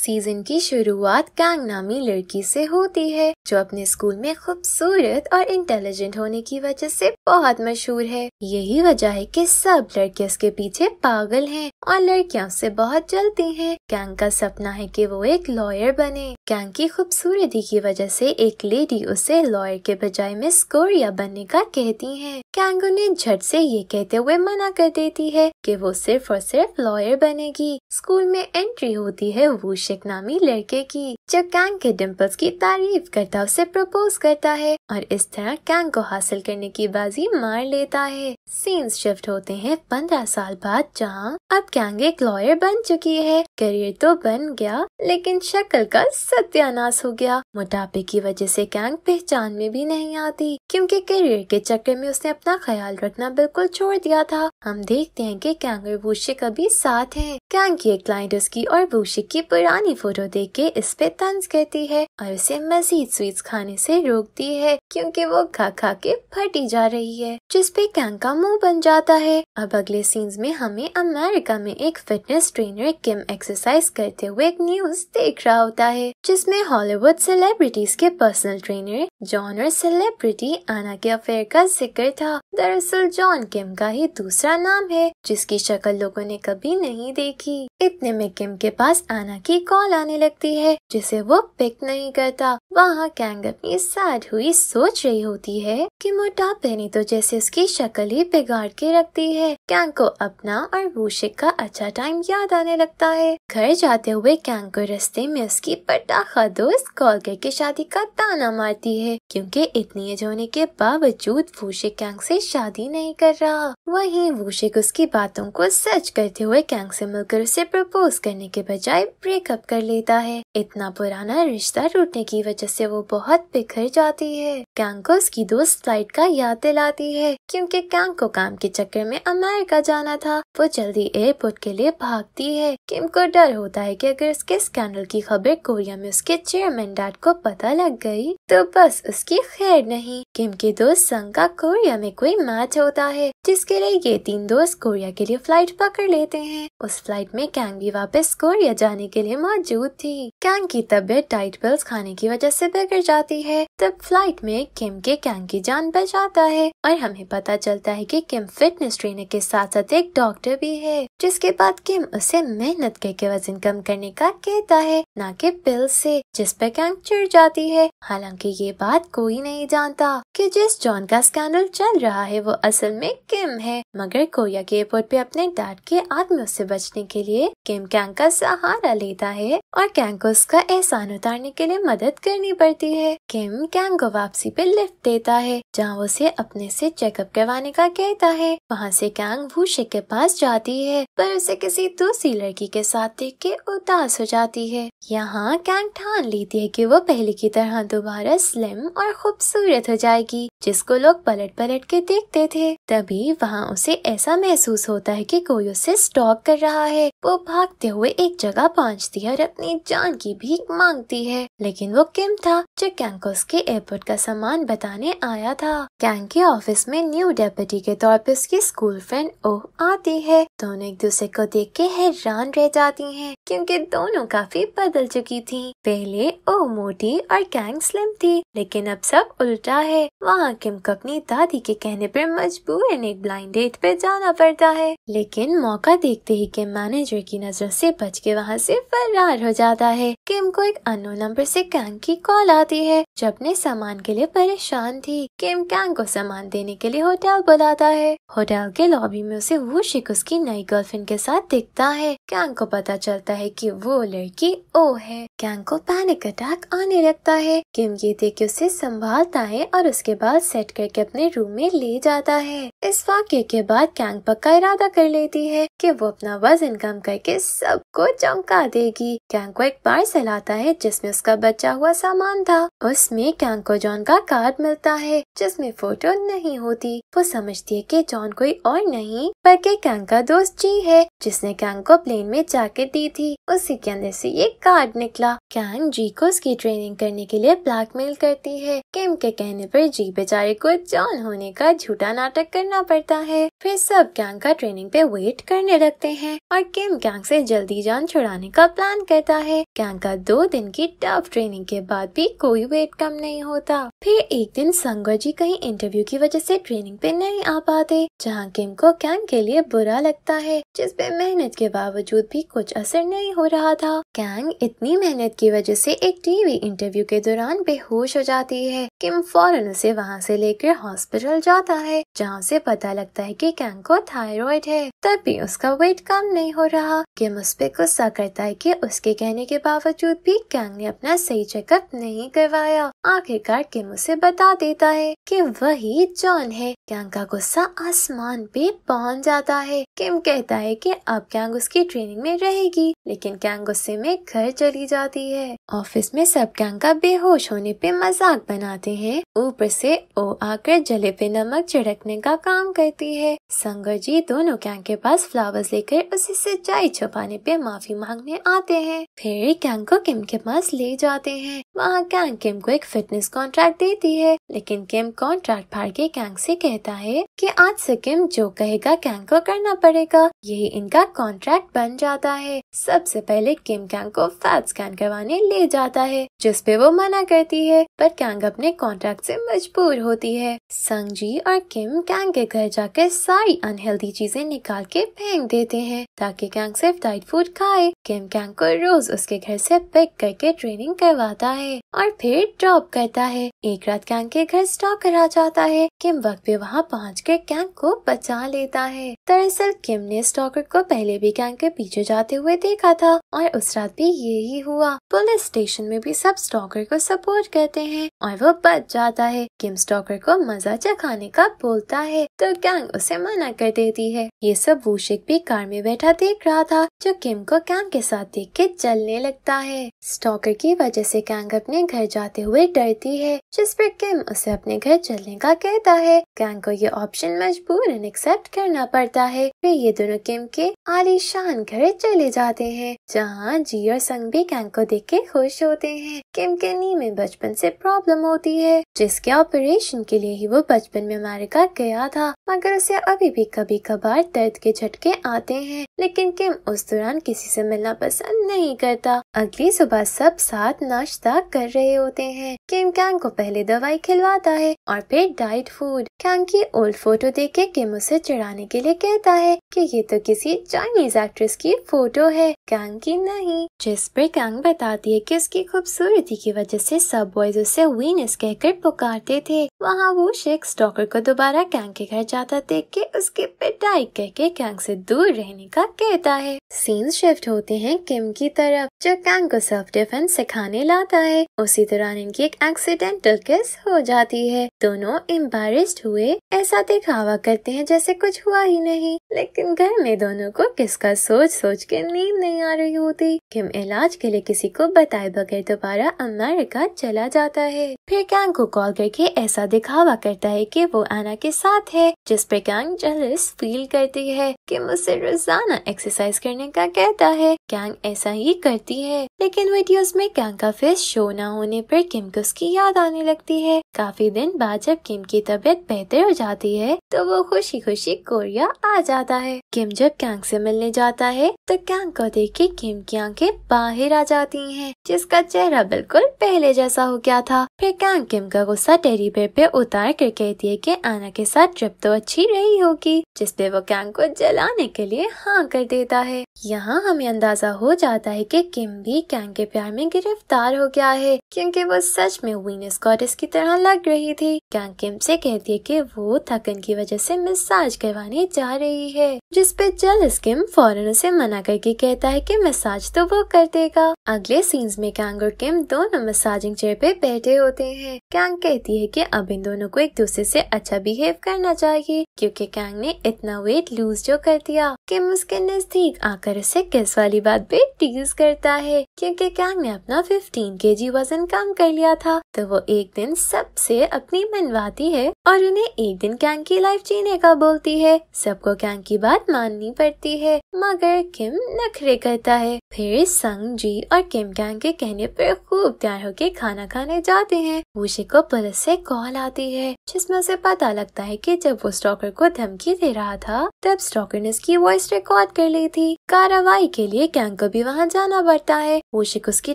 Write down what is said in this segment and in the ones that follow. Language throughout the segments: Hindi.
सीजन की शुरुआत कांगनामी नामी लड़की से होती है जो अपने स्कूल में खूबसूरत और इंटेलिजेंट होने की वजह से बहुत मशहूर है यही वजह है कि सब लड़के उसके पीछे पागल हैं और लड़कियां उससे बहुत जलती हैं कैंग का सपना है कि वो एक लॉयर बने कैंग की खूबसूरती की वजह से एक लेडी उसे लॉयर के बजाय मिस कोरिया बनने का कहती है कैंग उन्हें झट से ये कहते हुए मना कर देती है कि वो सिर्फ और सिर्फ लॉयर बनेगी स्कूल में एंट्री होती है वो शिक नामी लड़के की जो कैंग के डिम्पल्स की तारीफ कर बेताब उसे प्रपोज करता है और इस तरह कैंग को हासिल करने की बाजी मार लेता है सीन्स शिफ्ट होते हैं पंद्रह साल बाद जहाँ अब कैंग एक लॉयर बन चुकी है करियर तो बन गया लेकिन शक्ल का सत्यानाश हो गया मोटापे की वजह से कैंग पहचान में भी नहीं आती क्योंकि करियर के चक्कर में उसने अपना ख्याल रखना बिल्कुल छोड़ दिया था हम देखते हैं कि कैंग और भूषिक अभी साथ हैं कैंग की एक क्लाइंट उसकी और भूषिक की पुरानी फोटो देख के इस पे तंज कहती है और उसे मजीद स्वीट खाने से रोकती है क्योंकि वो खा खा के फटी जा रही है जिसपे कैंग का मुंह बन जाता है अब अगले सीन्स में हमें अमेरिका में एक फिटनेस ट्रेनर किम एक्सरसाइज करते हुए एक न्यू न्यूज देख रहा होता है जिसमें हॉलीवुड सेलिब्रिटीज के पर्सनल ट्रेनर जॉन और सेलिब्रिटी आना के अफेयर का जिक्र था दरअसल जॉन किम का ही दूसरा नाम है जिसकी शक्ल लोगों ने कभी नहीं देखी इतने में किम के पास आना की कॉल आने लगती है जिसे वो पिक नहीं करता वहाँ कैंग अपनी सैड हुई सोच रही होती है की मोटापे ने तो जैसे उसकी शक्ल ही बिगाड़ के रखती है कैंग को अपना और वूशिक का अच्छा टाइम याद आने लगता है घर जाते हुए कैंग को रस्ते में उसकी पटाखा दोस्त कॉलगर की शादी का ताना मारती है क्योंकि इतनी एज होने के बावजूद भूषिक कैंग से शादी नहीं कर रहा वहीं वूशिक उसकी बातों को सच करते हुए कैंग से मिलकर उसे प्रपोज करने के बजाय ब्रेकअप कर लेता है इतना पुराना रिश्ता टूटने की वजह से वो बहुत बिखर जाती है कैंको उसकी दोस्त फ्लाइट का याद दिलाती है क्योंकि कैंग को काम के चक्कर में अमेरिका जाना था वो जल्दी एयरपोर्ट के लिए भागती है किम को डर होता है कि अगर उसके स्कैंडल की खबर कोरिया में उसके चेयरमैन डैड को पता लग गई तो बस उसकी खैर नहीं किम के दोस्त संघ का कोरिया में कोई मैच होता है जिसके लिए ये तीन दोस्त कोरिया के लिए फ्लाइट पकड़ लेते हैं उस फ्लाइट में कैंग भी वापस कोरिया जाने के लिए मौजूद थी कैंग की तबीयत डाइट पिल्स खाने की वजह से बिगड़ जाती है तब फ्लाइट में किम के कैंग की जान बचाता है और हमें पता चलता है कि किम फिटनेस ट्रेनर के साथ साथ एक डॉक्टर भी है जिसके बाद किम उसे मेहनत करके वजन कम करने का कहता है न कि पिल्स से जिस पर गैंग चिड़ जाती है हालांकि ये बात कोई नहीं जानता कि जिस जॉन का स्कैंडल चल रहा है वो असल में किम है मगर कोरिया के एयरपोर्ट पे अपने डैड के आदमी से बचने के लिए किम कैंक का सहारा लेता है और कैंक को उसका एहसान उतारने के लिए मदद करनी पड़ती है किम कैंक को वापसी पे लिफ्ट देता है जहाँ उसे अपने से चेकअप करवाने का कहता है वहाँ से कैंक भूषे के पास जाती है पर उसे किसी दूसरी लड़की के साथ देख के उदास हो जाती है यहाँ कैंक ठान ठान लेती है कि वो पहले की तरह दोबारा स्लिम और खूबसूरत हो जाएगी जिसको लोग पलट पलट के देखते थे तभी वहाँ उसे ऐसा महसूस होता है कि कोई उसे स्टॉक कर रहा है वो भागते हुए एक जगह पहुँचती है और अपनी जान की भीख मांगती है लेकिन वो किम था जो कैंक उसके एयरपोर्ट का सामान बताने आया था कैंक के ऑफिस में न्यू डेप्यूटी के तौर पर उसकी स्कूल फ्रेंड ओह आती है दोनों एक दूसरे को देख के हैरान रह जाती है क्यूँकी दोनों काफी बदल चुकी थी पहले पहले ओ मोटी और कैंग स्लिम थी लेकिन अब सब उल्टा है वहाँ किम को अपनी दादी के कहने पर मजबूर एक ब्लाइंड डेट पे जाना पड़ता है लेकिन मौका देखते ही किम मैनेजर की नजर से बच के वहाँ से फरार हो जाता है किम को एक अनो नंबर से कैंग की कॉल आती है जो अपने सामान के लिए परेशान थी किम कैंग को सामान देने के लिए होटल बुलाता है होटल के लॉबी में उसे वो शिक उसकी नई गर्लफ्रेंड के साथ दिखता है कैंग को पता चलता है की वो लड़की ओ है कैंग को पैनिक अटैक आने लगता है किम ये देख के उसे संभालता है और उसके बाद सेट करके अपने रूम में ले जाता है इस वाक्य के बाद कैंग पक्का इरादा कर लेती है कि वो अपना वजन कम करके सब को चौंका देगी कैंको एक बार सहलाता है जिसमें उसका बचा हुआ सामान था उसमें कैंको जॉन का कार्ड मिलता है जिसमें फोटो नहीं होती वो समझती है कि जॉन कोई और नहीं बल्कि कैंग का दोस्त जी है जिसने कैंग को प्लेन में जाके दी थी उसी के अंदर से ये कार्ड निकला कैंग जी को उसकी ट्रेनिंग करने के लिए ब्लैकमेल करती है किम के कहने पर जी बेचारे को जॉन होने का झूठा नाटक करना पड़ता है फिर सब कैंग का ट्रेनिंग पे वेट करने लगते हैं और किम कैंग से जल्दी अपनी जान छुड़ाने का प्लान करता है क्या का दो दिन की टफ ट्रेनिंग के बाद भी कोई वेट कम नहीं होता फिर एक दिन संगर जी कहीं इंटरव्यू की वजह से ट्रेनिंग पे नहीं आ पाते जहाँ किम को गैंग के लिए बुरा लगता है जिसपे मेहनत के बावजूद भी कुछ असर नहीं हो रहा था कैंग इतनी मेहनत की वजह से एक टीवी इंटरव्यू के दौरान बेहोश हो जाती है किम फौरन उसे वहाँ से लेकर हॉस्पिटल जाता है जहाँ उसे पता लगता है कि कैंग को थायराइड है तब भी उसका वेट कम नहीं हो रहा किम उस पर गुस्सा करता है कि उसके कहने के बावजूद भी गैंग ने अपना सही चेकअप नहीं करवाया आखिरकार किम उसे बता देता है कि वही जॉन है गैंग का गुस्सा आसमान पे पहुंच जाता है किम कहता है कि अब गैंग उसकी ट्रेनिंग में रहेगी लेकिन गैंग गुस्से में घर चली जाती है ऑफिस में सब गैंग का बेहोश होने पे मजाक बनाते हैं ऊपर से ओ आकर जले पे नमक छिड़कने का काम करती है संगर जी दोनों गैंग के पास फ्लावर्स लेकर उसे सच्चाई छुपाने पे माफी मांगने आते हैं फिर गैंग को किम के पास ले जाते हैं वहाँ कैंग किम को एक फिटनेस कॉन्ट्रैक्ट देती है लेकिन किम कॉन्ट्रैक्ट फाड़ के कैंग से कहता है कि आज से किम जो कहेगा कैंग को करना पड़ेगा यही इनका कॉन्ट्रैक्ट बन जाता है सबसे पहले किम कैंग को फैट स्कैन करवाने ले जाता है जिसपे वो मना करती है पर कैंग अपने कॉन्ट्रैक्ट से मजबूर होती है संगजी और किम कैंग के घर जाकर सारी अनहेल्दी चीजें निकाल के फेंक देते हैं ताकि कैंग सिर्फ डाइट फूड खाए किम कैंग को रोज उसके घर से पिक करके ट्रेनिंग करवाता है है और फिर ड्रॉप करता है एक रात कैंग के घर स्टॉकर करा जाता है किम वक्त भी वहाँ पहुँच कर कैंग को बचा लेता है दरअसल किम ने स्टॉकर को पहले भी कैंग के पीछे जाते हुए देखा था और उस रात भी यही हुआ पुलिस स्टेशन में भी सब स्टॉकर को सपोर्ट करते हैं और वो बच जाता है किम स्टॉकर को मजा चखाने का बोलता है तो कैंग उसे मना कर देती है ये सब वूशिक भी कार में बैठा देख रहा था जो किम को कैंग के साथ देख के चलने लगता है स्टॉकर की वजह से कैंग अपने घर जाते हुए डरती है जिस पर किम उसे अपने घर चलने का कहता है कैंग को ये ऑप्शन मजबूरन एक्सेप्ट करना पड़ता है फिर ये दोनों किम के आलीशान घर चले जाते हैं जहाँ जी और संग भी कैंग को देख के खुश होते हैं किम के नी में बचपन से प्रॉब्लम होती है जिसके ऑपरेशन के लिए ही वो बचपन में अमेरिका गया था मगर उसे अभी भी कभी कभार दर्द के झटके आते हैं लेकिन किम उस दौरान किसी से मिलना पसंद नहीं करता अगली सुबह सब साथ नाश्ता कर रहे होते हैं किम कैंग को पहले दवाई खिलवाता है और फिर डाइट फूड कैंग की ओल्ड फोटो देख के किम उसे चढ़ाने के लिए कहता है कि ये तो किसी चाइनीज एक्ट्रेस की फोटो है कैंग की नहीं जिस पर कैंग बताती है की उसकी खूबसूरती की वजह से सब बॉयज उसे वीनस कहकर पुकारते थे वहाँ वो शेख स्टॉकर को दोबारा कैंग के घर जा जाता देख के उसके पिटाई करके गैंग से दूर रहने का कहता है सीन्स शिफ्ट होते हैं किम की तरफ जो कैंग को सेल्फ डिफेंस सिखाने लाता है उसी दौरान इनकी एक एक्सीडेंटल किस हो जाती है दोनों एम्बेस्ड हुए ऐसा दिखावा करते हैं जैसे कुछ हुआ ही नहीं लेकिन घर में दोनों को किसका सोच सोच के नींद नहीं आ रही होती किम इलाज के लिए किसी को बताए बगैर दोबारा अमेरिका चला जाता है फिर कैंग को कॉल करके ऐसा दिखावा करता है की वो आना के साथ है जिस पर कैंग जलस फील करती है किम उसे रोजाना एक्सरसाइज करने का कहता है कैंग ऐसा ही करती है लेकिन वीडियोस में कैंग का फेस शो न होने पर किम को उसकी याद आने लगती है काफी दिन बाद जब किम की तबीयत बेहतर हो जाती है तो वो खुशी खुशी कोरिया आ जाता है किम जब कैंग से मिलने जाता है तो कैंग को देख के किम की आंखें बाहर आ जाती है जिसका चेहरा बिल्कुल पहले जैसा हो गया था फिर कैंग किम का गुस्सा टेरी पेड़ पे उतार कर कहती है की आना के साथ ट्रिप तो अच्छी रही होगी जिसपे वो कैंग को जलाने के लिए हाँ कर देता है यहाँ हमें अंदाजा हो जाता है कि किम भी कैंग के प्यार में गिरफ्तार हो गया है क्योंकि वो सच में वीनस कॉटिस की तरह लग रही थी कैंग किम से कहती है कि वो थकन की वजह से मसाज करवाने जा रही है जिसपे जल्द किम फौरन उसे मना करके कहता है कि मसाज तो वो कर देगा अगले सीन्स में कैंग और किम दोनों मसाजिंग चेयर पे बैठे होते हैं कैंग कहती है की अब इन दोनों को एक दूसरे ऐसी अच्छा बिहेव करना चाहिए क्यूँकी कैंग ने इतना वेट लूज जो कर दिया किम उसके नजदीक आ आकर उसे किस वाली बात पे टीज करता है क्योंकि कैंग ने अपना 15 जी वजन कम कर लिया था तो वो एक दिन सबसे अपनी मनवाती है और उन्हें एक दिन कैंग की लाइफ जीने का बोलती है सबको कैंग की बात माननी पड़ती है मगर किम नखरे कहता है फिर संग जी और गैंग के कहने पर खूब तैयार होकर खाना खाने जाते हैं बूशे को पुलिस से कॉल आती है जिसमें उसे पता लगता है कि जब वो स्टॉकर को धमकी दे रहा था तब स्टॉकर ने उसकी वॉइस रिकॉर्ड कर ली थी कार्रवाई के लिए गैंग को भी वहाँ जाना पड़ता है वोशिक उसकी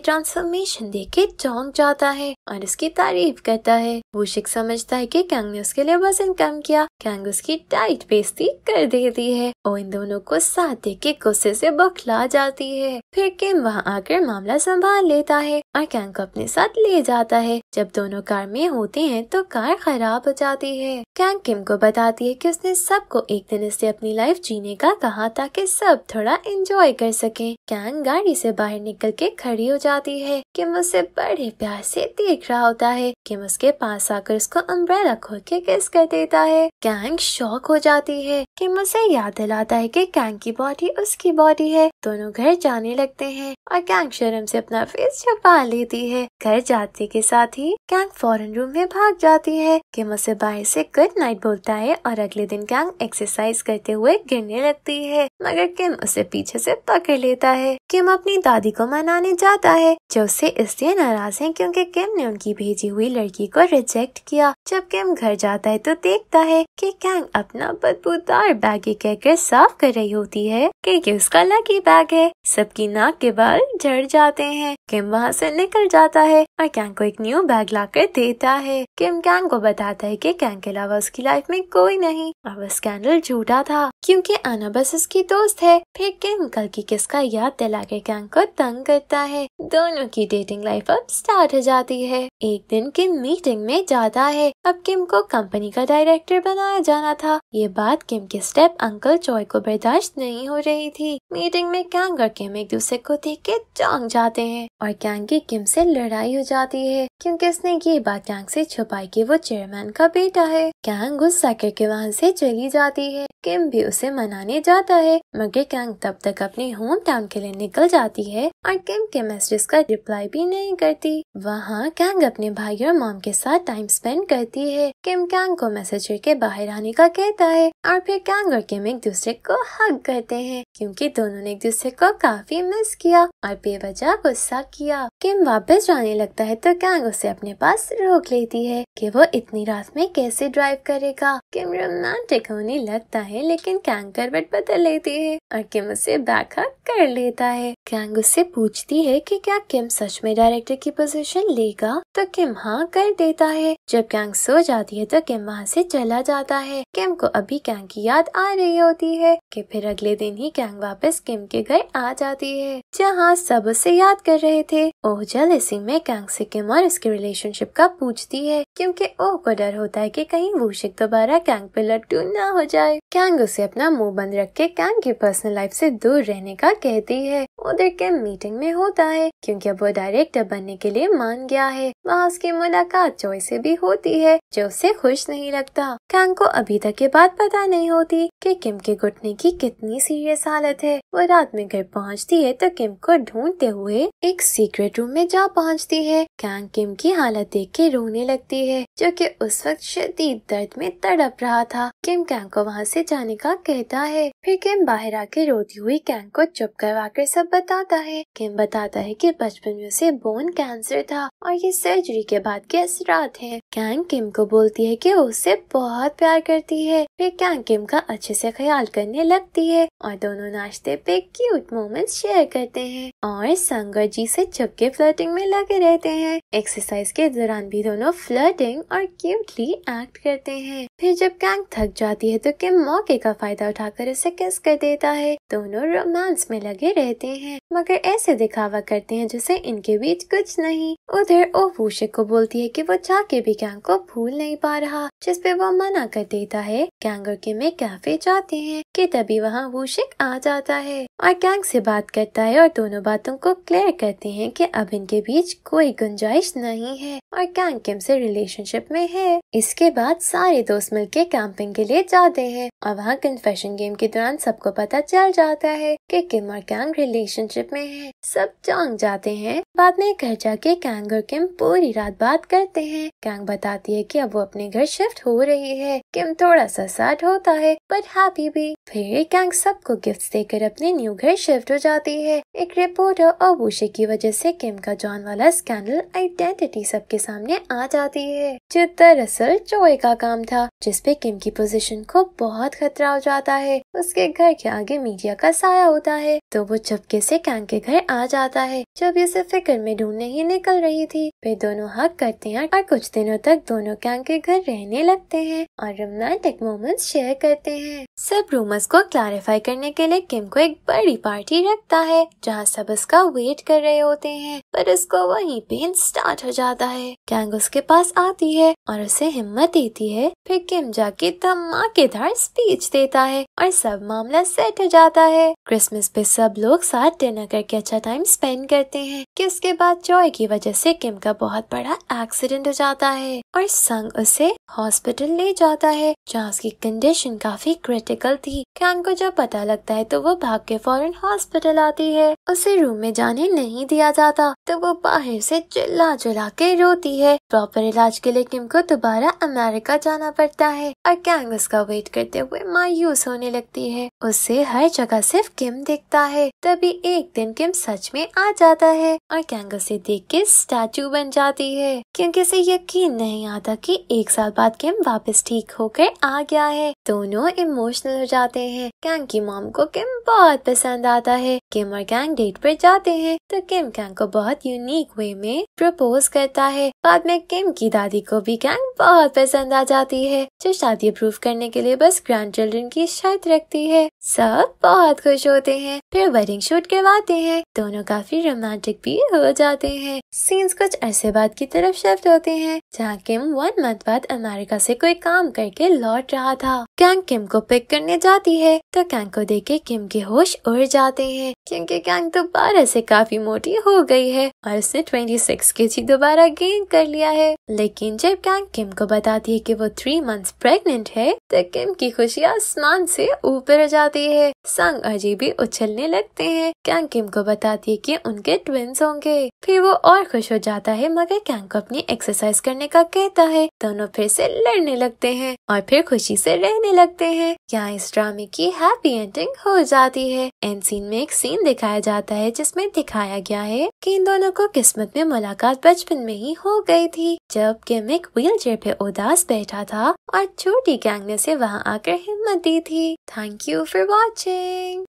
ट्रांसफॉर्मेशन देख के चौंक जाता है और उसकी तारीफ करता है वोशिक समझता है की गैंग ने उसके लिए वजन कम किया गैंग उसकी डाइट बेजती कर देती है और इन दोनों को साथ देख के गुस्से ऐसी बौखला जाती है फिर किम वहाँ आकर मामला संभाल लेता है और कैंग को अपने साथ ले जाता है जब दोनों कार में होते हैं तो कार खराब हो जाती है कैंग किम को बताती है कि उसने सबको एक दिन इससे अपनी लाइफ जीने का कहा ताकि सब थोड़ा एंजॉय कर सकें। कैंग गाड़ी से बाहर निकल के खड़ी हो जाती है किम उसे बड़े प्यार से देख रहा होता है किम उसके पास आकर उसको अम्ब्रेला खोल के किस कर देता है कैंग शौक हो जाती है किम उसे याद दिलाता है कि कैंग की बॉडी उसकी बॉडी है दोनों घर जाने लगते है और कैंग शर्म से अपना फेस छुपा लेती है घर जाते के साथ ही कैंग फॉरन रूम में भाग जाती है किम उसे बाहर से कर गुड नाइट बोलता है और अगले दिन कैंग एक्सरसाइज करते हुए गिरने लगती है मगर किम उसे पीछे से पकड़ लेता है किम अपनी दादी को मनाने जाता है जो उससे इसलिए नाराज है क्योंकि किम ने उनकी भेजी हुई लड़की को रिजेक्ट किया जब किम घर जाता है तो देखता है कि कैंग अपना बदबूदार बैग कहकर साफ कर रही होती है क्योंकि उसका लकी बैग है सबकी नाक के बाल झड़ जाते हैं किम वहाँ से निकल जाता है और कैंग को एक न्यू बैग कर देता है किम कैंग को बताता है की कैंग के अलावा उसकी लाइफ में कोई नहीं और वह स्कैंडल झूठा था क्यूँकी आना बस उसकी दोस्त है फिर किम कल की किसका याद दिला के गैंग को तंग करता है दोनों की डेटिंग लाइफ अब स्टार्ट हो जाती है एक दिन किम मीटिंग में जाता है अब किम को कंपनी का डायरेक्टर बनाया जाना था ये बात किम के स्टेप अंकल चॉय को बर्दाश्त नहीं हो रही थी मीटिंग में कैंग और किम एक दूसरे को देख के चौंक जाते हैं और कैंग की किम से लड़ाई हो जाती है क्योंकि उसने ये बात कैंग से छुपाई कि वो चेयरमैन का बेटा है कैंग गुस्सा करके वहाँ से चली जाती है किम भी उसे मनाने जाता है है मगर कैंग तब तक अपने होम टाउन के लिए निकल जाती है और किम के मैसेजेस का रिप्लाई भी नहीं करती वहाँ कैंग अपने भाई और मॉम के साथ टाइम स्पेंड करती है किम कैंग को मैसेजर के बाहर आने का कहता है और फिर कैंग और किम एक दूसरे को हक करते हैं क्योंकि दोनों ने एक दूसरे को काफी मिस किया और बेवजह गुस्सा किया किम वापस जाने लगता है तो कैंग उसे अपने पास रोक लेती है कि वो इतनी रात में कैसे ड्राइव करेगा किम रोमांटिक होने लगता है लेकिन कैंग करवट बदल लेता होती है और किम उसे बैकअप कर लेता है कैंग उससे पूछती है कि क्या किम सच में डायरेक्टर की पोजीशन लेगा तो किम हाँ कर देता है जब कैंग सो जाती है तो किम वहाँ से चला जाता है किम को अभी कैंग की याद आ रही होती है कि फिर अगले दिन ही कैंग वापस किम के घर आ जाती है जहाँ सब उसे याद कर रहे थे ओह इसी में कैंग सिक्किम और उसके रिलेशनशिप का पूछती है क्योंकि ओह को डर होता है कि कहीं वूशिक दोबारा कैंग पे लट्टू ना हो जाए कैंग उसे अपना मुंह बंद रख के कैंग की पर्सनल लाइफ से दूर रहने का कहती है उधर के मीटिंग में होता है क्योंकि अब वो डायरेक्टर बनने के लिए मान गया है वहाँ उसकी मुलाकात चोई से भी होती है जो उसे खुश नहीं लगता कैंग को अभी तक ये बात पता नहीं होती कि किम के घुटने की कितनी सीरियस हालत है वो रात में घर पहुँचती है तो किम को ढूंढते हुए एक सीक्रेट बेडरूम में जा पहुंचती है कैंग किम की हालत देख के रोने लगती है जो कि उस वक्त शदीद दर्द में तड़प रहा था किम कैंग को वहाँ से जाने का कहता है फिर किम बाहर आके रोती हुई कैंग को चुप करवा कर सब बताता है किम बताता है कि बचपन में उसे बोन कैंसर था और ये सर्जरी के बाद के असरात है कैंग किम को बोलती है की उससे बहुत प्यार करती है फिर कैंग किम का अच्छे से ख्याल करने लगती है और दोनों नाश्ते पे क्यूट मोमेंट्स शेयर करते हैं और संगर जी से चुप के फ्लर्टिंग में लगे रहते हैं एक्सरसाइज के दौरान भी दोनों फ्लर्टिंग और क्यूटली एक्ट करते हैं फिर जब कैंग थक जाती है तो किम मौके का फायदा उठाकर उसे किस कर देता है दोनों रोमांस में लगे रहते हैं मगर ऐसे दिखावा करते हैं जैसे इनके बीच कुछ नहीं उधर ओ फूशे को बोलती है कि वो जाके भी कैंग को भूल नहीं पा रहा जिसपे वो मना कर देता है कैंग और किम कैफे जाते हैं कि तभी वहाँ वूशिक आ जाता है और कैंग से बात करता है और दोनों बातों को क्लियर करते हैं कि अब इनके बीच कोई गुंजाइश नहीं है और कैंग किम से रिलेशनशिप में है इसके बाद सारे दोस्त मिलके कैंपिंग के लिए जाते हैं और वहाँ कन्फेशन गेम के दौरान सबको पता चल जाता है कि किम और कैंग रिलेशनशिप में है सब चौंक जाते हैं बाद में घर जाके कैंग और किम पूरी रात बात करते हैं कैंग बताती है की अब वो अपने घर शिफ्ट हो रही है किम थोड़ा सा सैड होता है बट हैप्पी भी फिर कैंग सबको गिफ्ट देकर अपने न्यू घर शिफ्ट हो जाती है एक रिपोर्टर और बूशे की वजह से किम का जॉन वाला स्कैंडल आइडेंटिटी सबके सामने आ जाती है जो दरअसल चोए का काम था जिसपे किम की पोजीशन को बहुत खतरा हो जाता है उसके घर के आगे मीडिया का साया होता है तो वो चपके से कैंग के घर आ जाता है जब ये सिर्फ फिक्र में ढूंढने ही निकल रही थी वे दोनों हक करते हैं और कुछ दिनों तक दोनों कैंग के घर रहने लगते है और रोमांटिक मोमेंट्स शेयर करते हैं सब रूमर्स को क्लैरिफाई करने के लिए किम को एक बड़ी पार्टी रखता है जहाँ सब उसका वेट कर रहे होते हैं है पर उसको वही पेन स्टार्ट हो जाता है कैंग उसके पास आती है और उसे हिम्मत देती है फिर किम जाके धमाकेदार स्पीच देता है और सब मामला सेट हो जाता है क्रिसमस पे सब लोग साथ डिनर करके अच्छा टाइम स्पेंड करते हैं कि उसके बाद जॉय की वजह से किम का बहुत बड़ा एक्सीडेंट हो जाता है और संग उसे हॉस्पिटल ले जाता है जहाँ उसकी कंडीशन काफी क्रिटिकल थी कैंग को जब पता लगता है तो वो भाग के फौरन हॉस्पिटल आती है उसे रूम में जाने नहीं दिया जाता तो वो बाहर से चिल्ला चिल्ला के रोती है प्रॉपर इलाज के लिए किम को दोबारा अमेरिका जाना पड़ता है और कैंग उसका वेट करते हुए मायूस होने लगती है उसे हर जगह सिर्फ किम दिखता है तभी एक दिन किम सच में आ जाता है और कैंग उसे देख के स्टैचू बन जाती है क्योंकि उसे यकीन नहीं आता कि एक साल बाद किम वापस ठीक होकर आ गया है दोनों इमोशनल हो जाते हैं कैंग की मॉम को किम बहुत पसंद आता है किम और कैंग डेट पर जाते हैं तो किम गैंग को बहुत यूनिक वे में प्रपोज करता है बाद में किम की दादी को भी गैंग बहुत पसंद आ जाती है जो शादी अप्रूव करने के लिए बस ग्रैंड चिल्ड्रन की शर्त रखती है सब बहुत खुश होते हैं फिर वेडिंग शूट करवाते हैं दोनों काफी रोमांटिक भी हो जाते हैं सीन्स कुछ अरसे बाद की तरफ शिफ्ट होते हैं जहाँ किम वन मंथ बाद अमेरिका से कोई काम करके लौट रहा था कैंग किम को पिक करने जाती है तो कैंग को देख के किम के होश उड़ जाते हैं क्योंकि गैंग जान दोबारा से काफी मोटी हो गई है और उसने 26 केजी दोबारा गेन कर लिया है लेकिन जब गैंग किम को बताती है कि वो थ्री मंथ्स प्रेग्नेंट है तो किम की खुशी आसमान से ऊपर जाती है संग अजी भी उछलने लगते हैं क्या किम को बताती है कि उनके ट्विंस होंगे फिर वो और खुश हो जाता है मगर गैंग को अपनी एक्सरसाइज करने का कहता है दोनों फिर से लड़ने लगते हैं और फिर खुशी से रहने लगते हैं यहाँ इस ड्रामे की हैप्पी एंडिंग हो जाती है एंड सीन में एक सीन दिखाया जाता जाता है जिसमें दिखाया गया है कि इन दोनों को किस्मत में मुलाकात बचपन में ही हो गई थी जब किमिक व्हील चेयर पे उदास बैठा था और छोटी गैंग ने से वहाँ आकर हिम्मत दी थी थैंक यू फॉर वॉचिंग